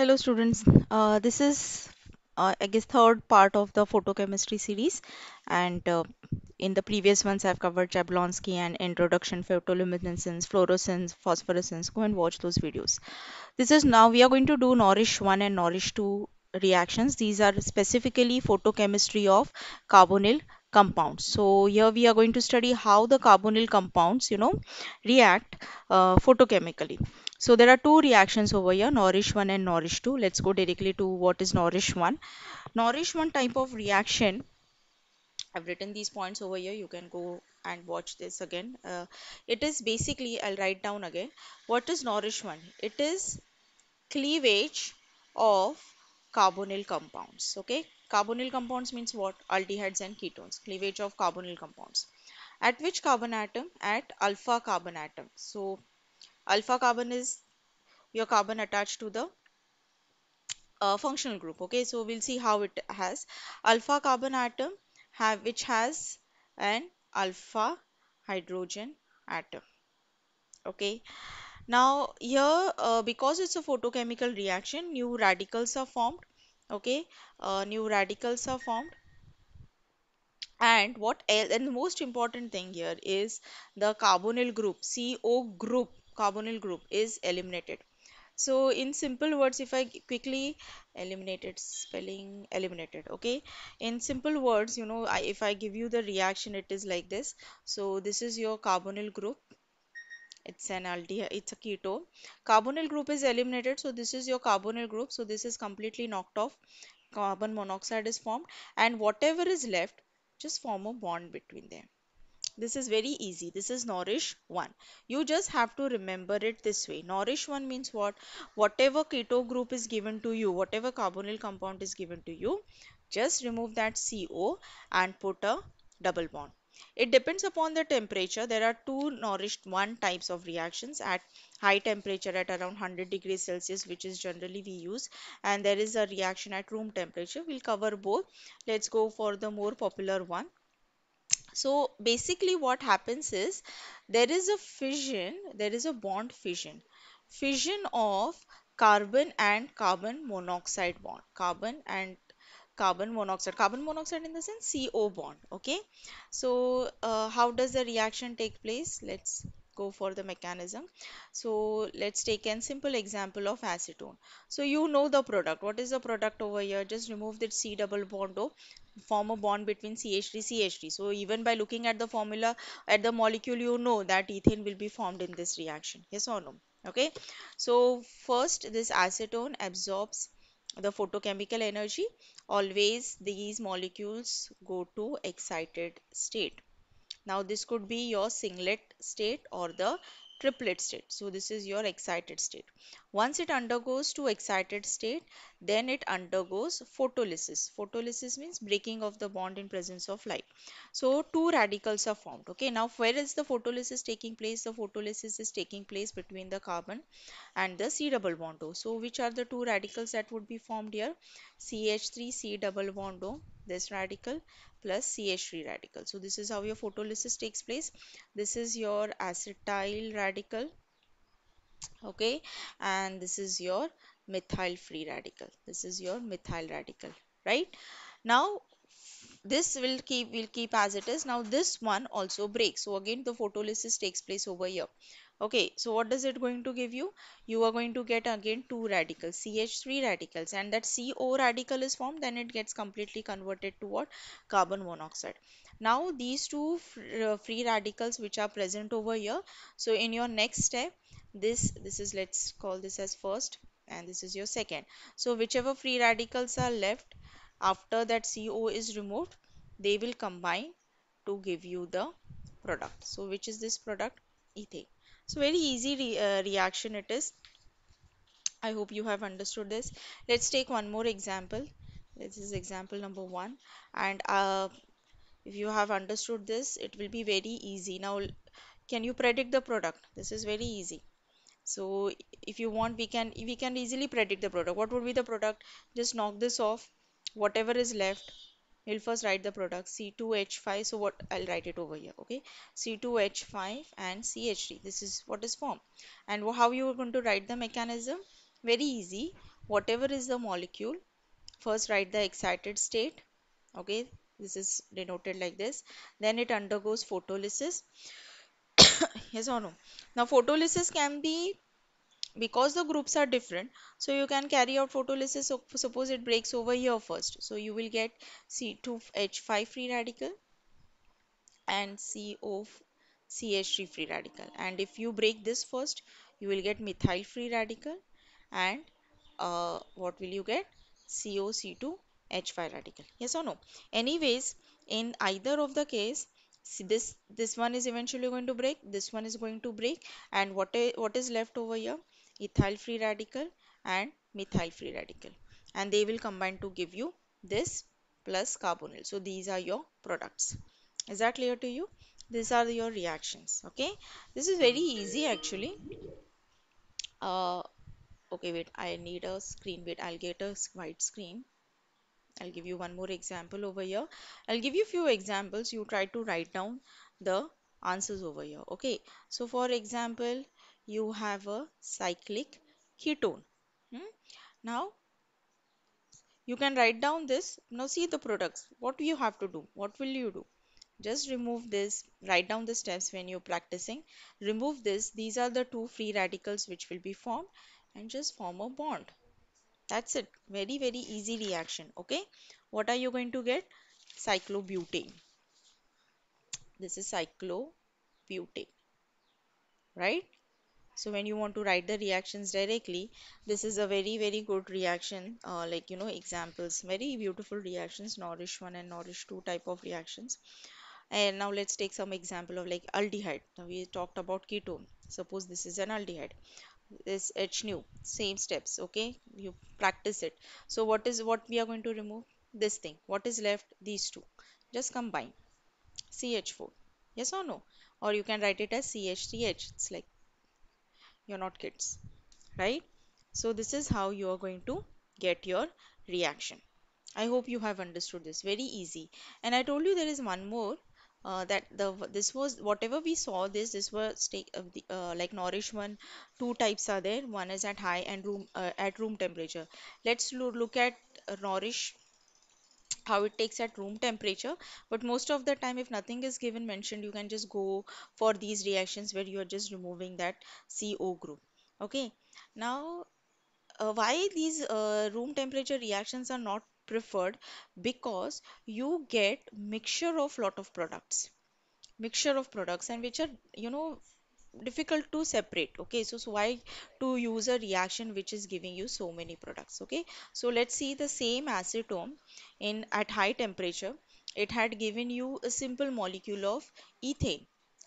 Hello students, uh, this is uh, I guess third part of the photochemistry series and uh, in the previous ones I've covered Jablonski and introduction photoluminescence, fluorescence, phosphorescence, go and watch those videos. This is now we are going to do Norish 1 and Norish 2 reactions. These are specifically photochemistry of carbonyl compounds. So here we are going to study how the carbonyl compounds you know react uh, photochemically. So there are two reactions over here, Nourish 1 and Nourish 2. Let's go directly to what is Nourish 1. Nourish 1 type of reaction, I've written these points over here. You can go and watch this again. Uh, it is basically, I'll write down again. What is Nourish 1? It is cleavage of carbonyl compounds. Okay, carbonyl compounds means what? Aldehydes and ketones. Cleavage of carbonyl compounds. At which carbon atom? At alpha carbon atom. So alpha carbon is your carbon attached to the uh, functional group okay so we'll see how it has alpha carbon atom have which has an alpha hydrogen atom okay now here uh, because it's a photochemical reaction new radicals are formed okay uh, new radicals are formed and what else and the most important thing here is the carbonyl group co group carbonyl group is eliminated so in simple words if i quickly eliminated spelling eliminated okay in simple words you know I, if i give you the reaction it is like this so this is your carbonyl group it's an aldehyde it's a keto carbonyl group is eliminated so this is your carbonyl group so this is completely knocked off carbon monoxide is formed and whatever is left just form a bond between them this is very easy. This is Nourish 1. You just have to remember it this way. Nourish 1 means what? Whatever keto group is given to you, whatever carbonyl compound is given to you, just remove that CO and put a double bond. It depends upon the temperature. There are two nourished one types of reactions at high temperature at around 100 degrees Celsius, which is generally we use. And there is a reaction at room temperature. We'll cover both. Let's go for the more popular one. So basically, what happens is there is a fission, there is a bond fission, fission of carbon and carbon monoxide bond, carbon and carbon monoxide carbon monoxide in the sense co bond okay so uh, how does the reaction take place let's go for the mechanism so let's take a simple example of acetone so you know the product what is the product over here just remove the c double bond o form a bond between CH3 CH3 so even by looking at the formula at the molecule you know that ethane will be formed in this reaction yes or no okay so first this acetone absorbs the photochemical energy always these molecules go to excited state now this could be your singlet state or the triplet state. So this is your excited state. Once it undergoes to excited state, then it undergoes photolysis photolysis means breaking of the bond in presence of light so two radicals are formed okay now where is the photolysis taking place the photolysis is taking place between the carbon and the c double bond o so which are the two radicals that would be formed here ch3 c double bond o this radical plus CH3 radical. So this is how your photolysis takes place. This is your acetyl radical okay and this is your methyl free radical this is your methyl radical right now this will keep will keep as it is now this one also breaks so again the photolysis takes place over here okay so what does it going to give you you are going to get again two radicals ch3 radicals and that co radical is formed then it gets completely converted to what carbon monoxide now these two uh, free radicals which are present over here so in your next step this this is let's call this as first and this is your second so whichever free radicals are left after that CO is removed they will combine to give you the product so which is this product ethane so very easy re uh, reaction it is I hope you have understood this let's take one more example this is example number one and uh, if you have understood this it will be very easy now can you predict the product this is very easy so if you want we can we can easily predict the product what would be the product just knock this off whatever is left we'll first write the product c2h5 so what i'll write it over here okay c2h5 and ch3 this is what is formed and how you are going to write the mechanism very easy whatever is the molecule first write the excited state okay this is denoted like this then it undergoes photolysis yes or no now photolysis can be because the groups are different so you can carry out photolysis so suppose it breaks over here first so you will get c2h5 free radical and CO CH3 free radical and if you break this first you will get methyl free radical and uh, what will you get COC2 H5 radical yes or no anyways in either of the case see this this one is eventually going to break this one is going to break and what a, what is left over here ethyl free radical and methyl free radical and they will combine to give you this plus carbonyl so these are your products is that clear to you these are your reactions okay this is very easy actually uh okay wait i need a screen wait i'll get a white screen I'll give you one more example over here. I'll give you a few examples. You try to write down the answers over here. Okay. So for example, you have a cyclic ketone. Hmm? Now you can write down this. Now see the products. What do you have to do? What will you do? Just remove this. Write down the steps when you're practicing. Remove this. These are the two free radicals which will be formed and just form a bond that's it very very easy reaction okay what are you going to get cyclobutane this is cyclobutane right so when you want to write the reactions directly this is a very very good reaction uh, like you know examples very beautiful reactions nourish 1 and nourish 2 type of reactions and now let's take some example of like aldehyde now we talked about ketone suppose this is an aldehyde this h new same steps okay you practice it so what is what we are going to remove this thing what is left these two just combine ch4 yes or no or you can write it as ch3h it's like you're not kids right so this is how you are going to get your reaction i hope you have understood this very easy and i told you there is one more uh, that the this was whatever we saw this this was take uh, the, uh, like nourishment two types are there one is at high and room uh, at room temperature let's lo look at nourish how it takes at room temperature but most of the time if nothing is given mentioned you can just go for these reactions where you are just removing that CO group okay now uh, why these uh, room temperature reactions are not preferred because you get mixture of lot of products mixture of products and which are you know difficult to separate okay so, so why to use a reaction which is giving you so many products okay so let's see the same acetone in at high temperature it had given you a simple molecule of ethane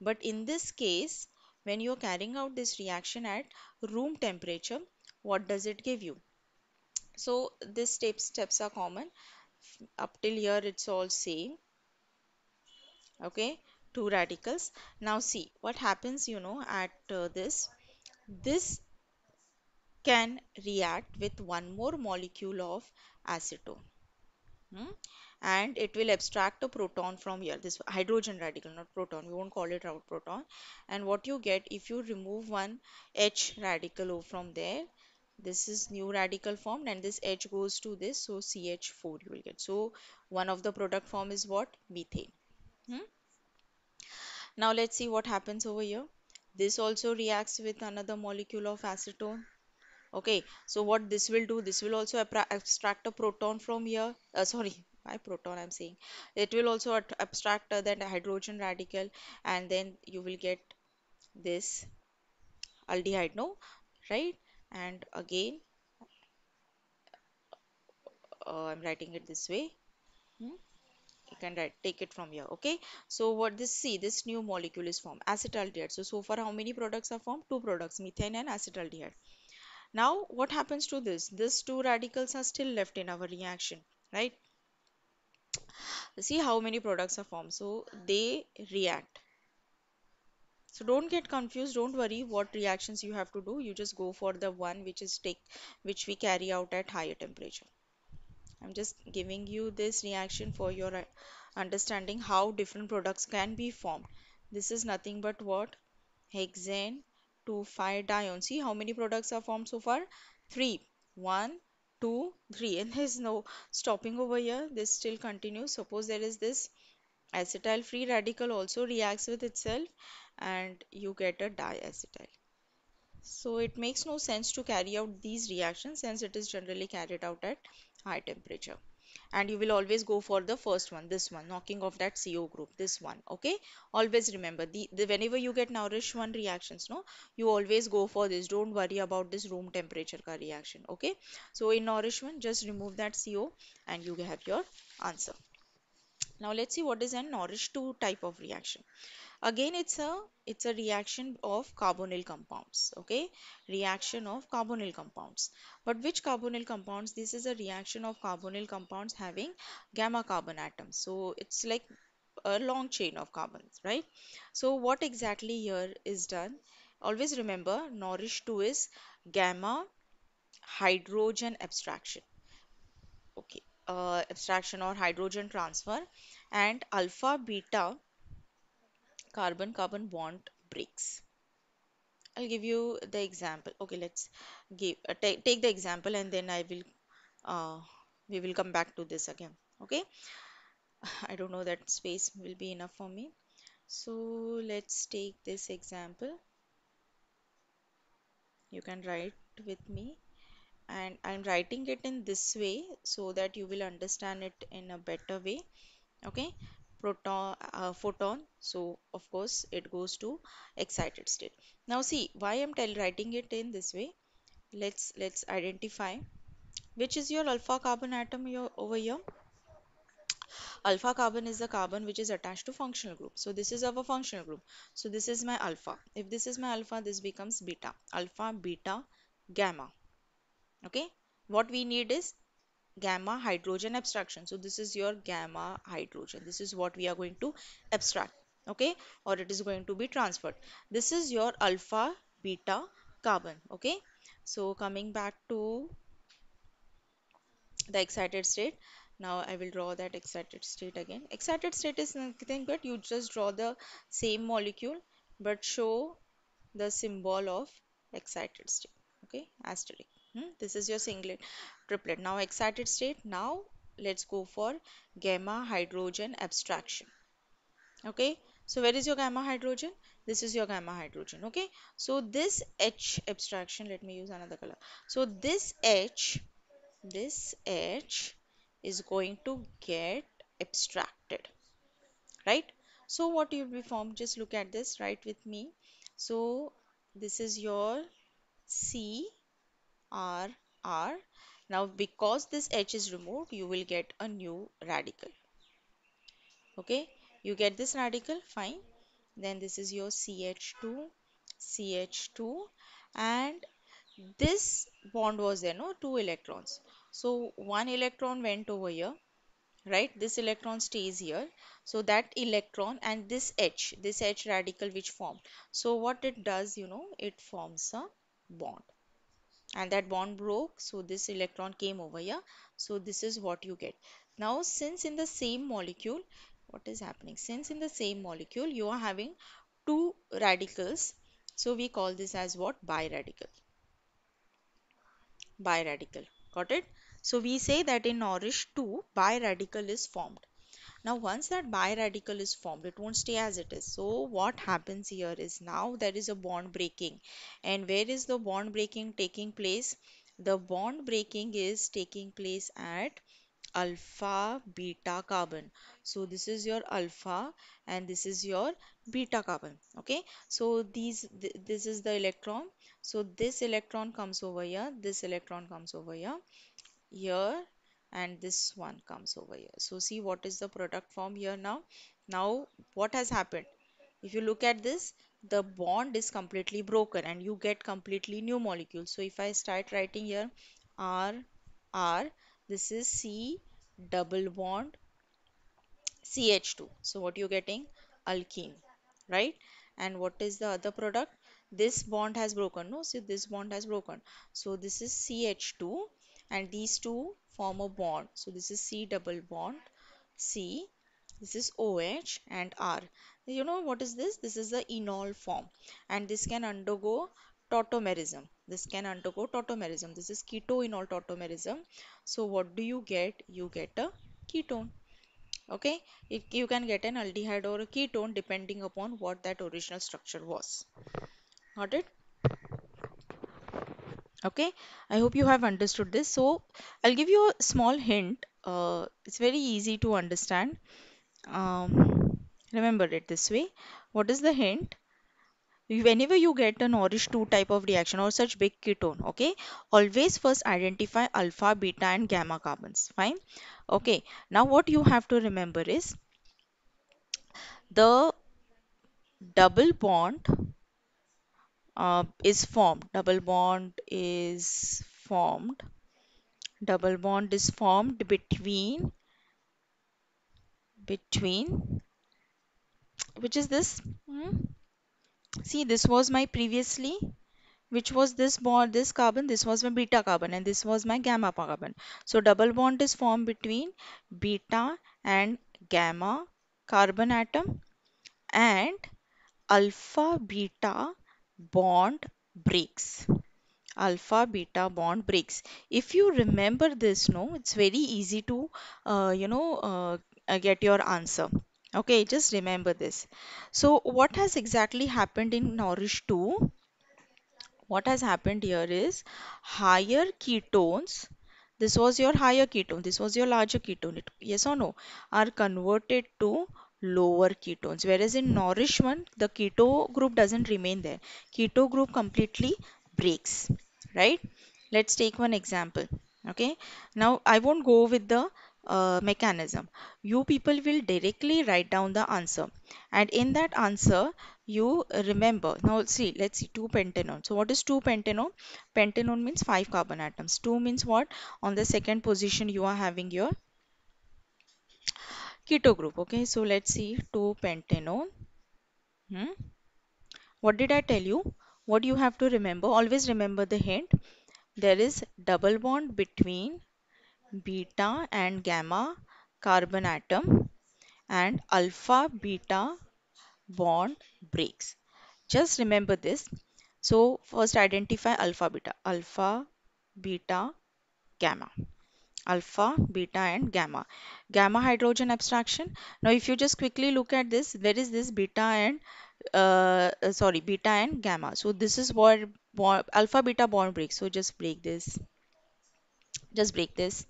but in this case when you're carrying out this reaction at room temperature what does it give you so this step steps are common up till here it's all same okay two radicals now see what happens you know at uh, this this can react with one more molecule of acetone hmm? and it will abstract a proton from here this hydrogen radical not proton we won't call it proton and what you get if you remove one h radical from there this is new radical formed and this H goes to this so CH4 you will get so one of the product form is what methane hmm? now let's see what happens over here this also reacts with another molecule of acetone okay so what this will do this will also abstract a proton from here uh, sorry my proton i'm saying it will also abstract uh, that hydrogen radical and then you will get this aldehyde no right and again uh, I'm writing it this way hmm? you can write, take it from here okay so what this see this new molecule is formed acetaldehyde so so far how many products are formed two products methane and acetaldehyde now what happens to this this two radicals are still left in our reaction right see how many products are formed so they react so don't get confused don't worry what reactions you have to do you just go for the one which is take which we carry out at higher temperature i'm just giving you this reaction for your uh, understanding how different products can be formed this is nothing but what hexane 2 5 dione see how many products are formed so far 3 1 2 3 and there is no stopping over here this still continues suppose there is this acetyl free radical also reacts with itself and you get a diacetyl. So it makes no sense to carry out these reactions since it is generally carried out at high temperature. And you will always go for the first one, this one, knocking off that CO group, this one, okay? Always remember, the, the whenever you get nourish one reactions, no? You always go for this. Don't worry about this room temperature ka reaction, okay? So in nourishment, just remove that CO and you have your answer. Now let's see what is an NORIS2 type of reaction. Again, it's a it's a reaction of carbonyl compounds. Okay, reaction of carbonyl compounds. But which carbonyl compounds? This is a reaction of carbonyl compounds having gamma carbon atoms. So it's like a long chain of carbons, right? So what exactly here is done? Always remember, norish 2 is gamma hydrogen abstraction okay uh, abstraction or hydrogen transfer and alpha beta carbon carbon bond breaks i'll give you the example okay let's give uh, take the example and then i will uh, we will come back to this again okay i don't know that space will be enough for me so let's take this example you can write with me and I'm writing it in this way so that you will understand it in a better way okay proton uh, photon so of course it goes to excited state now see why I'm writing it in this way let's let's identify which is your alpha carbon atom Your over here alpha carbon is the carbon which is attached to functional group so this is our functional group so this is my alpha if this is my alpha this becomes beta alpha beta gamma okay what we need is gamma hydrogen abstraction so this is your gamma hydrogen this is what we are going to abstract okay or it is going to be transferred this is your alpha beta carbon okay so coming back to the excited state now i will draw that excited state again excited state is nothing but you just draw the same molecule but show the symbol of excited state okay asterisk hmm? this is your singlet triplet now excited state now let's go for gamma hydrogen abstraction okay so where is your gamma hydrogen this is your gamma hydrogen okay so this h abstraction let me use another color so this h this h is going to get abstracted right so what you will be formed just look at this right with me so this is your c R R. Now because this H is removed you will get a new radical. Okay you get this radical fine then this is your CH2 CH2 and this bond was there no two electrons so one electron went over here right this electron stays here so that electron and this H this H radical which formed so what it does you know it forms a bond and that bond broke so this electron came over here so this is what you get now since in the same molecule what is happening since in the same molecule you are having two radicals so we call this as what biradical biradical got it so we say that in Norrish 2 biradical is formed now once that bi radical is formed it won't stay as it is so what happens here is now there is a bond breaking and where is the bond breaking taking place the bond breaking is taking place at alpha beta carbon so this is your alpha and this is your beta carbon okay so these th this is the electron so this electron comes over here this electron comes over here here and this one comes over here so see what is the product form here now now what has happened if you look at this the bond is completely broken and you get completely new molecules so if i start writing here r r this is c double bond ch2 so what you're getting alkene right and what is the other product this bond has broken no see this bond has broken so this is ch2 and these two form a bond. So this is C double bond, C, this is OH and R. You know what is this? This is the enol form and this can undergo tautomerism. This can undergo tautomerism. This is ketoenol tautomerism. So what do you get? You get a ketone okay it, you can get an aldehyde or a ketone depending upon what that original structure was got it okay i hope you have understood this so i'll give you a small hint uh, it's very easy to understand um, remember it this way what is the hint whenever you get an ORISH 2 type of reaction or such big ketone okay always first identify alpha beta and gamma carbons fine okay now what you have to remember is the double bond uh, is formed double bond is formed double bond is formed between between which is this hmm? see this was my previously which was this bond this carbon this was my beta carbon and this was my gamma carbon so double bond is formed between beta and gamma carbon atom and alpha beta bond breaks alpha beta bond breaks if you remember this no it's very easy to uh, you know uh, get your answer okay just remember this so what has exactly happened in nourish 2 what has happened here is higher ketones this was your higher ketone this was your larger ketone it, yes or no are converted to lower ketones whereas in nourish one the keto group doesn't remain there keto group completely breaks right let's take one example okay now i won't go with the uh, mechanism you people will directly write down the answer and in that answer you remember now see let's see 2 pentanone so what is 2 pentanone pentanone means 5 carbon atoms 2 means what on the second position you are having your keto group okay so let's see 2 pentanone hmm. what did i tell you what you have to remember always remember the hint there is double bond between beta and gamma carbon atom and alpha beta bond breaks just remember this so first identify alpha beta alpha beta gamma alpha, beta and gamma. Gamma hydrogen abstraction. Now if you just quickly look at this, where is this beta and uh, uh sorry beta and gamma. So this is what alpha beta bond break. So just break this. Just break this.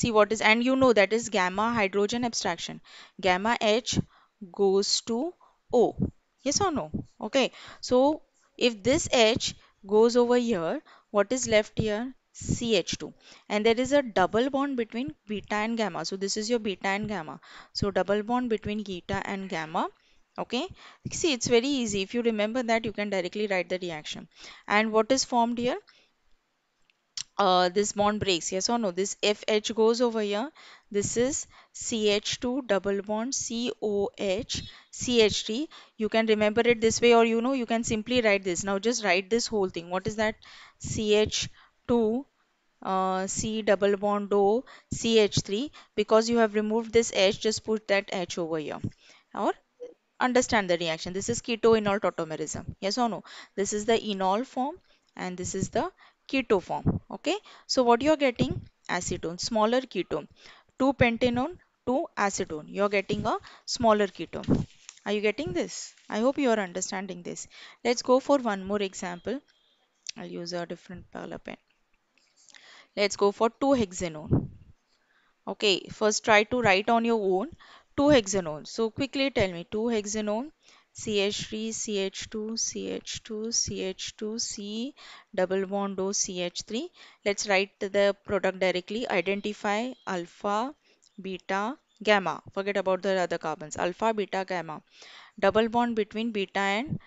See what is and you know that is gamma hydrogen abstraction. Gamma H goes to O. Yes or no? Okay. So if this H goes over here, what is left here? CH2 and there is a double bond between beta and gamma so this is your beta and gamma so double bond between beta and gamma okay see it's very easy if you remember that you can directly write the reaction and what is formed here uh, this bond breaks yes or no this FH goes over here this is CH2 double bond COH CH3 you can remember it this way or you know you can simply write this now just write this whole thing what is that CH to uh, C double bond O CH3 because you have removed this H just put that H over here or understand the reaction this is keto-enol tautomerism yes or no this is the enol form and this is the keto form okay so what you're getting acetone smaller ketone 2 pentanone 2 acetone you're getting a smaller ketone are you getting this i hope you are understanding this let's go for one more example i'll use a different color pen Let's go for 2 hexanone. Okay, first try to write on your own 2 hexanone. So quickly tell me 2 hexanone CH3, CH2, CH2, CH2, C, double bond O, CH3. Let's write the product directly. Identify alpha, beta, gamma. Forget about the other carbons. Alpha, beta, gamma. Double bond between beta and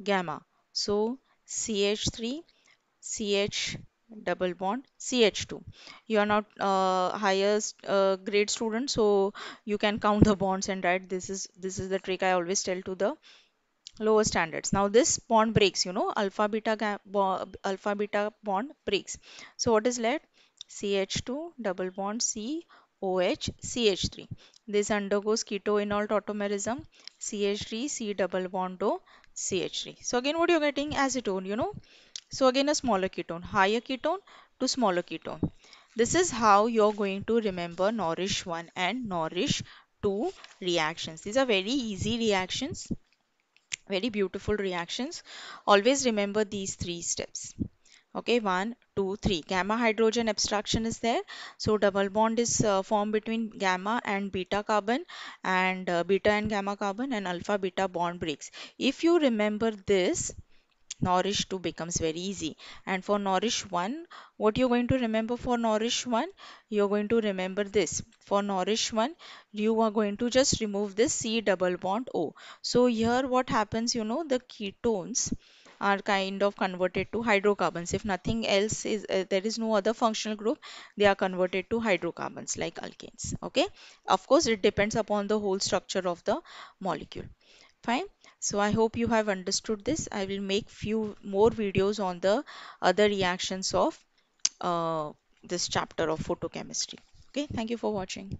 gamma. So CH3, CH double bond CH2 you are not uh, highest uh, grade student so you can count the bonds and write this is this is the trick I always tell to the lower standards now this bond breaks you know alpha beta alpha beta bond breaks so what is left CH2 double bond C OH CH3 this undergoes ketoenol tautomerism CH3 C double bond O CH3 so again what you're getting acetone you know so again a smaller ketone, higher ketone to smaller ketone. This is how you're going to remember nourish 1 and nourish 2 reactions. These are very easy reactions, very beautiful reactions. Always remember these three steps okay one two three gamma hydrogen abstraction is there so double bond is uh, formed between gamma and beta carbon and uh, beta and gamma carbon and alpha beta bond breaks if you remember this nourish 2 becomes very easy and for nourish 1 what you're going to remember for nourish 1 you're going to remember this for nourish 1 you are going to just remove this c double bond o so here what happens you know the ketones are kind of converted to hydrocarbons if nothing else is uh, there is no other functional group they are converted to hydrocarbons like alkanes okay of course it depends upon the whole structure of the molecule fine so i hope you have understood this i will make few more videos on the other reactions of uh, this chapter of photochemistry okay thank you for watching